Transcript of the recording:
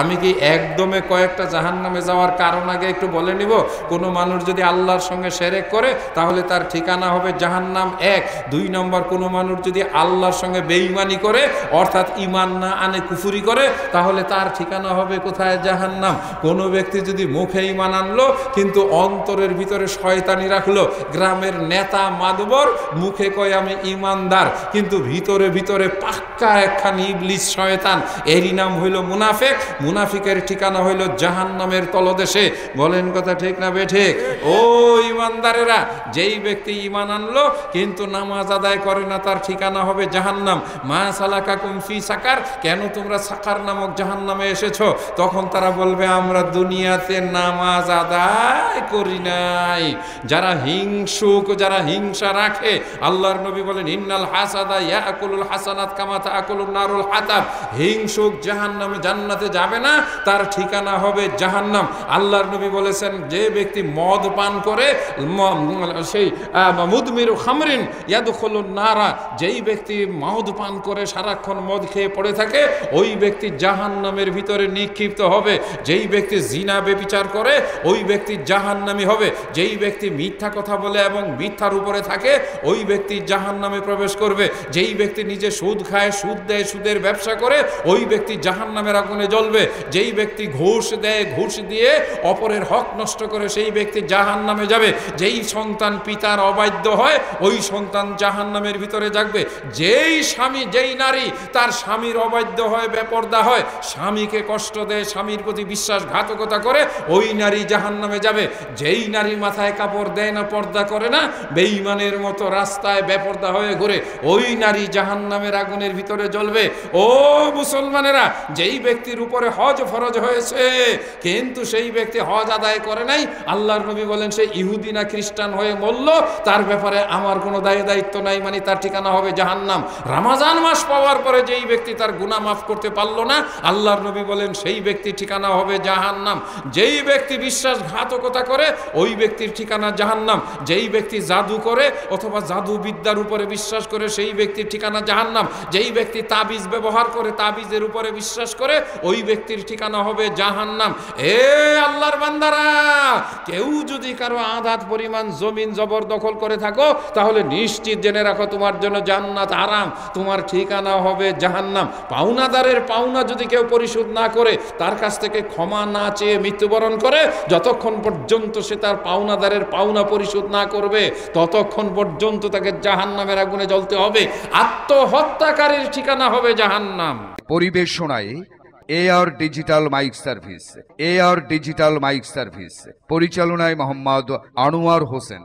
আমি কি একদমে কয়েকটা জাহান নামে যাওয়ার কারণ আগে একটু বলে নিব কোনো মানুষ যদি আল্লাহর সঙ্গে সেরেক করে তাহলে তার ঠিকানা হবে জাহান নাম এক দুই নম্বর কোনো মানুষ যদি আল্লাহর সঙ্গে বেইমানি করে অর্থাৎ ইমান না আনে কুফুরি করে তাহলে তার ঠিকানা হবে কোথায় জাহান নাম কোনো ব্যক্তি যদি মুখে ইমান আনলো কিন্তু অন্তরের ভিতরে শয়তানি রাখলো গ্রামের নেতা মাদবর মুখে কয় আমি ইমানদার কিন্তু ভিতরে ভিতরে পাক্কা একখান ইবলিস শয়তান এরই নাম হইল মুনাফেক মুনাফিকের ঠিকানা হইল জাহান নামের তলদেশে বলেন কথা ঠিক না বেঠে ও ইমানদারেরা যেই ব্যক্তি ইমান আনলো কিন্তু নামাজ আদায় করে না তার ঠিকানা হবে জাহান্নাম মা সালাকা কুমফি সাকার কেন তোমরা সাকার নামক জাহান্নামে এসেছো তখন তারা বলবে আমরা দুনিয়াতে নামাজ আদায় করি নাই যারা হিংসুক যারা হিংসা রাখে আল্লাহর নবী বলেন ইন্নাল হাসাদা আকুলুল হাসানাত কামাতা আকুলুল নারুল হাতাব হিংসুক জাহান্নামে জান্নাতে যাবে যাবে না তার ঠিকানা হবে জাহান্নাম আল্লাহর নবী বলেছেন যে ব্যক্তি মদ পান করে সেই মুদমিরু খামরিন ইয়াদুখল নারা যেই ব্যক্তি মদ পান করে সারাক্ষণ মদ খেয়ে পড়ে থাকে ওই ব্যক্তি জাহান্নামের ভিতরে নিক্ষিপ্ত হবে যেই ব্যক্তি জিনা বেবিচার করে ওই ব্যক্তি জাহান্নামি হবে যেই ব্যক্তি মিথ্যা কথা বলে এবং মিথ্যার উপরে থাকে ওই ব্যক্তি জাহান্নামে প্রবেশ করবে যেই ব্যক্তি নিজে সুদ খায় সুদ দেয় সুদের ব্যবসা করে ওই ব্যক্তি জাহান্নামের আগুনে জল করবে যেই ব্যক্তি ঘুষ দেয় ঘুষ দিয়ে অপরের হক নষ্ট করে সেই ব্যক্তি জাহান নামে যাবে যেই সন্তান পিতার অবাধ্য হয় ওই সন্তান জাহান নামের ভিতরে জাগবে যেই স্বামী যেই নারী তার স্বামীর অবাধ্য হয় বেপর্দা হয় স্বামীকে কষ্ট দেয় স্বামীর প্রতি বিশ্বাসঘাতকতা করে ওই নারী জাহান নামে যাবে যেই নারী মাথায় কাপড় দেয় না পর্দা করে না বেইমানের মতো রাস্তায় বেপর্দা হয়ে ঘুরে ওই নারী জাহান নামের আগুনের ভিতরে জ্বলবে ও মুসলমানেরা যেই ব্যক্তির উপর করে হজ ফরজ হয়েছে কিন্তু সেই ব্যক্তি হজ আদায় করে নাই আল্লাহর নবী বলেন সে ইহুদি না খ্রিস্টান হয়ে মরল তার ব্যাপারে আমার কোনো দায় দায়িত্ব নাই মানে তার ঠিকানা হবে জাহান্নাম রামাজান মাস পাওয়ার পরে যেই ব্যক্তি তার গুণা মাফ করতে পারলো না আল্লাহর নবী বলেন সেই ব্যক্তি ঠিকানা হবে জাহান্নাম যেই ব্যক্তি ঘাতকতা করে ওই ব্যক্তির ঠিকানা জাহান্নাম যেই ব্যক্তি জাদু করে অথবা জাদু বিদ্যার উপরে বিশ্বাস করে সেই ব্যক্তির ঠিকানা জাহান্নাম যেই ব্যক্তি তাবিজ ব্যবহার করে তাবিজের উপরে বিশ্বাস করে ওই ব্যক্তির ঠিকানা হবে জাহান নাম এ আল্লাহর বান্দারা কেউ যদি কারো আধাত পরিমাণ জমিন জবর দখল করে থাকো তাহলে নিশ্চিত জেনে রাখো তোমার জন্য জান্নাত আরাম তোমার ঠিকানা হবে জাহান নাম পাওনাদারের পাওনা যদি কেউ পরিশোধ না করে তার কাছ থেকে ক্ষমা না চেয়ে মৃত্যুবরণ করে যতক্ষণ পর্যন্ত সে তার পাওনাদারের পাওনা পরিশোধ না করবে ততক্ষণ পর্যন্ত তাকে জাহান নামের আগুনে জ্বলতে হবে আত্মহত্যাকারীর ঠিকানা হবে জাহান নাম পরিবেশনায় A R digital mic service A R digital mic service পরিচালনায় মোহাম্মদ আনোয়ার হোসেন